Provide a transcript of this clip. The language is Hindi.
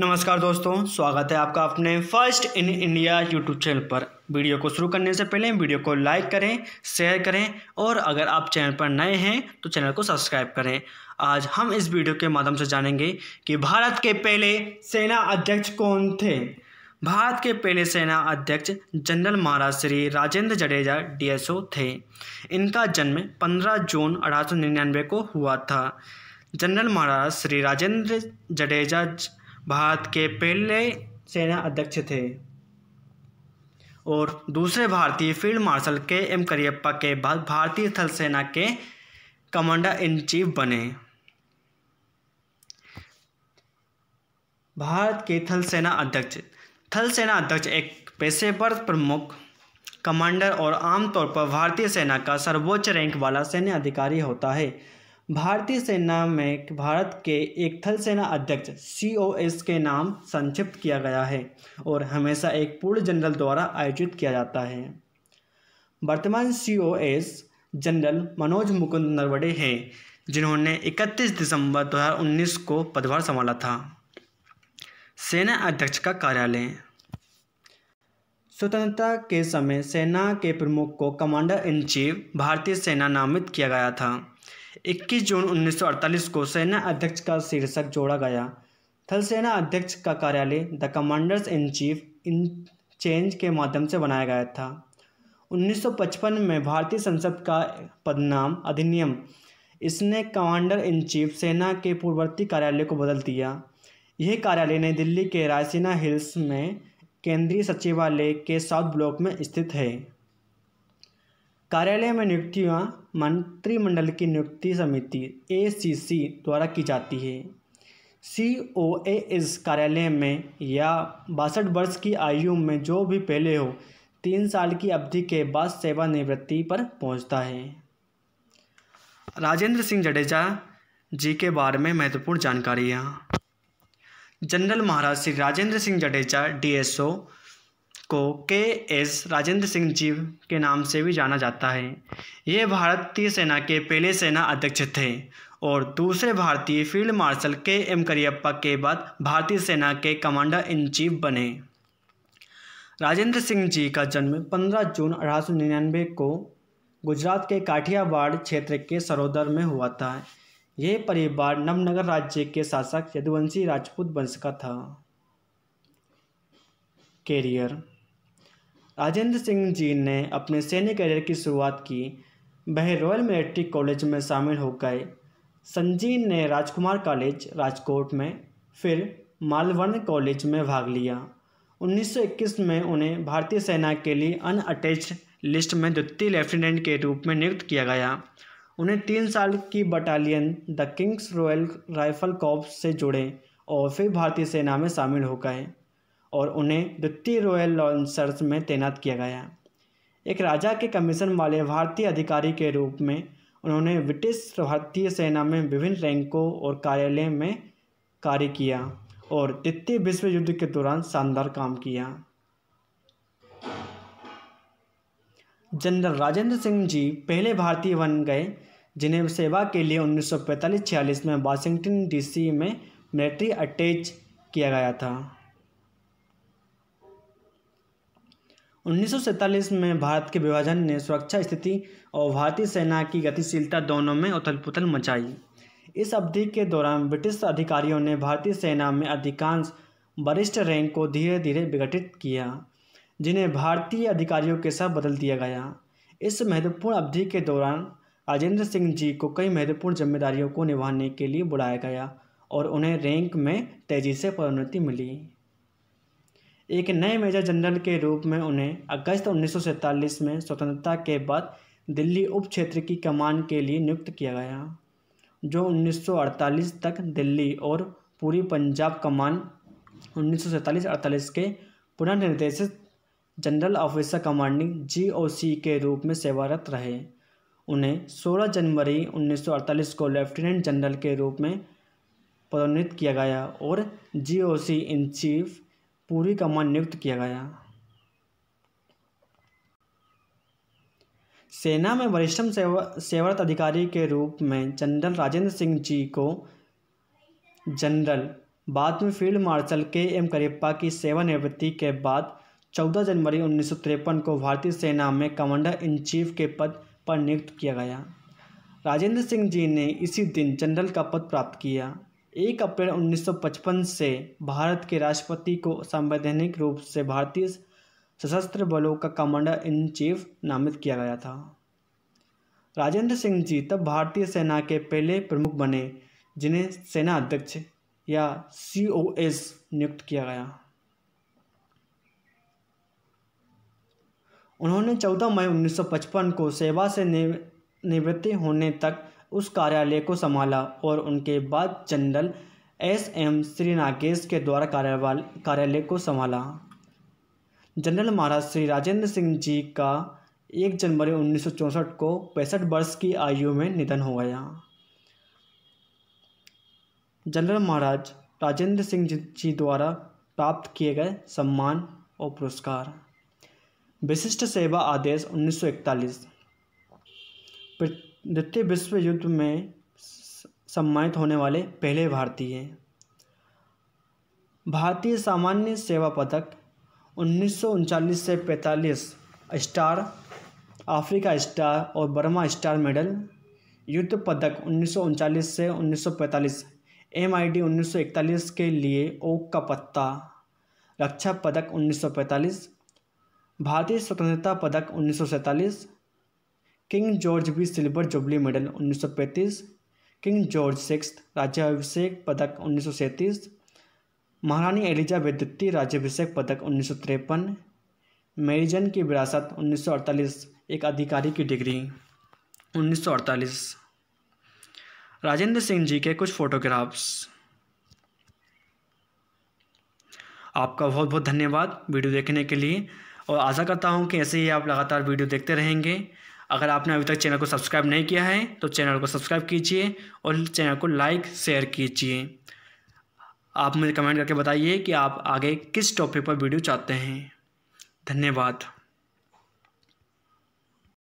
नमस्कार दोस्तों स्वागत है आपका अपने first in India YouTube channel पर वीडियो को शुरू करने से पहले वीडियो को लाइक करें शेयर करें और अगर आप चैनल पर नए हैं तो चैनल को सब्सक्राइब करें आज हम इस वीडियो के माध्यम से जानेंगे कि भारत के पहले सेना अध्यक्ष कौन थे भारत के पहले सेना अध्यक्ष जनरल महाराज श्री राजेंद्र जडेजा डी थे इनका जन्म पंद्रह जून अठारह को हुआ था जनरल महाराज श्री राजेंद्र जडेजा ज... भारत के पहले सेना अध्यक्ष थे और दूसरे भारतीय field marshal K M Cariappa के बाद भारतीय थल सेना के कमांडर इन चीफ बने भारत के थल सेना अध्यक्ष थल सेना अध्यक्ष एक पेशेवर प्रमुख कमांडर और आमतौर पर भारतीय सेना का सर्वोच्च रैंक वाला सैन्य अधिकारी होता है भारतीय सेना में भारत के एक थल सेना अध्यक्ष सी ओ एस के नाम संक्षिप्त किया गया है और हमेशा एक पूर्ण जनरल द्वारा आयोजित किया जाता है वर्तमान C O S general Manoj Mukund Naravane हैं जिन्होंने 31 दिसंबर 2019 को पदभार संभाला था सेना अध्यक्ष का कार्यालय स्वतंत्रता के समय सेना के प्रमुख को कमांडर इन चीफ भारतीय सेना नामित किया गया था 21 जून 1948 को सेना अध्यक्ष का शीर्षक जोड़ा गया थल सेना अध्यक्ष का कार्यालय the commanders in chief in change के माध्यम से बनाया गया था 1955 में भारतीय संसद का पदनाम अधिनियम इसने कमांडर इन चीफ सेना के पूर्ववर्ती कार्यालय को बदल दिया यह कार्यालय नई दिल्ली के रायसीना हिल्स में केंद्रीय सचिवालय के साउथ ब्लॉक में स्थित है कार्यालय में नियुक्तियाँ मंत्रिमंडल की नियुक्ति समिति ए द्वारा की जाती है सी ओ ए इस कार्यालय में या बासठ वर्ष की आयु में जो भी पहले हो तीन साल की अवधि के बाद सेवानिवृत्ति पर पहुंचता है राजेंद्र सिंह जडेजा जी के बारे में महत्वपूर्ण जानकारियाँ जनरल महाराज श्री राजेंद्र सिंह जडेजा डीएसओ को के एस राजेंद्र सिंह जीव के नाम से भी जाना जाता है ये भारतीय सेना के पहले सेना अध्यक्ष थे और दूसरे भारतीय field marshal K M Cariappa के बाद भारतीय सेना के कमांडर इन चीफ बने राजेंद्र सिंह जी का जन्म 15 जून अठारह को गुजरात के काठियावाड़ क्षेत्र के सरोदर में हुआ था यह परिवार नवनगर राज्य के शासक यदुवंशी राजपूत वंश का था कैरियर राजेंद्र सिंह जी ने अपने सैन्य करियर की शुरुआत की वह रॉयल मिलिट्री कॉलेज में शामिल हो गए संजीव ने राजकुमार कॉलेज राजकोट में फिर मालवर्ण कॉलेज में भाग लिया 1921 में उन्हें भारतीय सेना के लिए अनअटैच लिस्ट में द्वितीय लेफ्टिनेंट के रूप में नियुक्त किया गया उन्हें तीन साल की battalion the King's Royal Rifle Corps से जुड़े और फिर भारतीय सेना में शामिल हो गए और उन्हें द्वितीय रॉयल लॉन्सर्स में तैनात किया गया एक राजा के कमीशन वाले भारतीय अधिकारी के रूप में उन्होंने ब्रिटिश भारतीय सेना में विभिन्न रैंकों और कार्यालय में कार्य किया और द्वितीय विश्व युद्ध के दौरान शानदार काम किया जनरल राजेंद्र सिंह जी पहले भारतीय बन गए जिन्हें सेवा के लिए 1945-46 में वाशिंगटन डीसी में मिलिट्री अटैच किया गया था उन्नीस में भारत के विभाजन ने सुरक्षा स्थिति और भारतीय सेना की गतिशीलता दोनों में उथल पुथल मचाई इस अवधि के दौरान ब्रिटिश अधिकारियों ने भारतीय सेना में अधिकांश वरिष्ठ रैंक को धीरे धीरे विघटित किया जिन्हें भारतीय अधिकारियों के साथ बदल दिया गया इस महत्वपूर्ण अवधि के दौरान राजेंद्र सिंह जी को कई महत्वपूर्ण जिम्मेदारियों को निभाने के लिए बुलाया गया और उन्हें रैंक में तेज़ी से पदोन्नति मिली एक नए मेजर जनरल के रूप में उन्हें अगस्त उन्नीस में स्वतंत्रता के बाद दिल्ली उप क्षेत्र की कमान के लिए नियुक्त किया गया जो 1948 तक दिल्ली और पूरी पंजाब कमान 1947-48 के पुनर्निर्देशित जनरल ऑफिसर कमांडिंग जीओसी के रूप में सेवारत रहे उन्हें 16 जनवरी 1948 को लेफ्टिनेंट जनरल के रूप में पदोन्नत किया गया और जीओसी इन चीफ पूरी का मान नियुक्त किया गया सेना में वरिष्ठम सेवरत अधिकारी के रूप में जनरल राजेंद्र सिंह जी को जनरल बाद में field marshal K M Cariappa की सेवानिवृत्ति के बाद 14 जनवरी उन्नीस को भारतीय सेना में कमांडर इन चीफ के पद पर नियुक्त किया गया राजेंद्र सिंह जी ने इसी दिन जनरल का पद प्राप्त किया एक अप्रैल 1955 से भारत के राष्ट्रपति को संवैधानिक रूप से भारतीय सशस्त्र बलों का कमांडर इन चीफ नामित किया गया था राजेंद्र सिंह जी तब भारतीय सेना के पहले प्रमुख बने जिन्हें सेना अध्यक्ष या सी नियुक्त किया गया उन्होंने 14 मई 1955 को सेवा से निवृत्ति होने तक उस कार्यालय को संभाला और उनके बाद general S M Shrinagesh के द्वारा कार्यालय को संभाला जनरल महाराज श्री राजेंद्र सिंह जी का एक जनवरी उन्नीस को पैंसठ वर्ष की आयु में निधन हो गया जनरल महाराज राजेंद्र सिंह जी द्वारा प्राप्त किए गए सम्मान और पुरस्कार विशिष्ट सेवा आदेश 1941 द्वितीय विश्व युद्ध में सम्मानित होने वाले पहले भारतीय हैं भारतीय सामान्य सेवा पदक उन्नीस से पैंतालीस स्टार अफ्रीका स्टार और बर्मा स्टार मेडल युद्ध पदक उन्नीस से उन्नीस एमआईडी 1941 के लिए ओक का पत्ता रक्षा पदक 1945 भारतीय स्वतंत्रता पदक उन्नीस किंग जॉर्ज भी silver jubilee medal 1935 King George six राज्याभिषेक पदक उन्नीस महारानी एलिजाबेथ द्वितीय राज्याभिषेक पदक उन्नीस मेरीजन की विरासत 1948 एक अधिकारी की डिग्री 1948 राजेंद्र सिंह जी के कुछ फोटोग्राफ्स आपका बहुत बहुत धन्यवाद वीडियो देखने के लिए और आशा करता हूँ कि ऐसे ही आप लगातार वीडियो देखते रहेंगे अगर आपने अभी तक चैनल को सब्सक्राइब नहीं किया है तो चैनल को सब्सक्राइब कीजिए और चैनल को लाइक शेयर कीजिए आप मुझे कमेंट करके बताइए कि आप आगे किस टॉपिक पर वीडियो चाहते हैं धन्यवाद